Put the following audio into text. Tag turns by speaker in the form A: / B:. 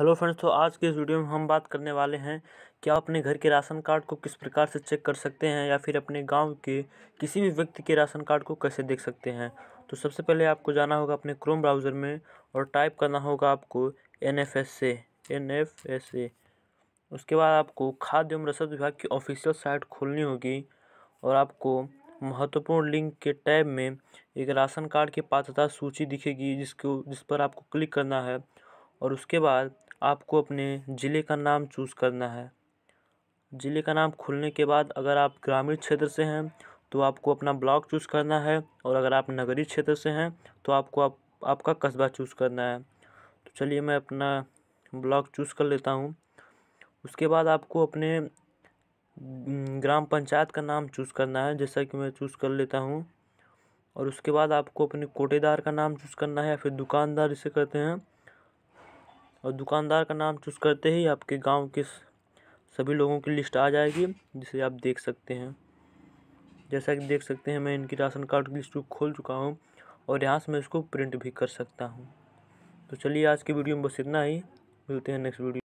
A: hello friends तो आज के इस वीडियो में हम बात करने वाले हैं कि आप अपने घर के राशन कार्ड को किस प्रकार से चेक कर सकते हैं या फिर अपने गांव के किसी भी व्यक्ति के राशन कार्ड को कैसे देख सकते हैं तो सबसे पहले आपको जाना होगा अपने क्रोम ब्राउज़र में और टाइप करना होगा आपको N F S A N F S A उसके बाद आपको खाद्य एवं रसद विभाग की ऑफिशियल साइट खोलनी होगी और आपको महत्वपूर्ण लिंक के टैब में एक राशन कार्ड की पात्रता सूची दिखेगी जिसको जिस पर आपको क्लिक करना है और उसके बाद आपको अपने ज़िले का नाम चूज़ करना है ज़िले का नाम खुलने के बाद अगर आप ग्रामीण क्षेत्र से हैं तो आपको अपना ब्लॉक चूज़ करना है और अगर आप नगरीय क्षेत्र से हैं तो आपको आप, आपका कस्बा चूज़ करना है तो चलिए मैं अपना ब्लॉक चूज़ कर लेता हूँ उसके बाद आपको अपने ग्राम पंचायत का नाम चूज़ करना है जैसा कि मैं चूज़ कर लेता हूँ और उसके बाद आपको अपने कोटेदार का नाम चूज़ करना है या फिर दुकानदार इसे कहते हैं और दुकानदार का नाम चूज करते ही आपके गांव के सभी लोगों की लिस्ट आ जाएगी जिसे आप देख सकते हैं जैसा कि देख सकते हैं मैं इनकी राशन कार्ड की लिस्ट खोल चुका हूँ और यहाँ से मैं इसको प्रिंट भी कर सकता हूँ तो चलिए आज की वीडियो में बस इतना ही मिलते हैं नेक्स्ट वीडियो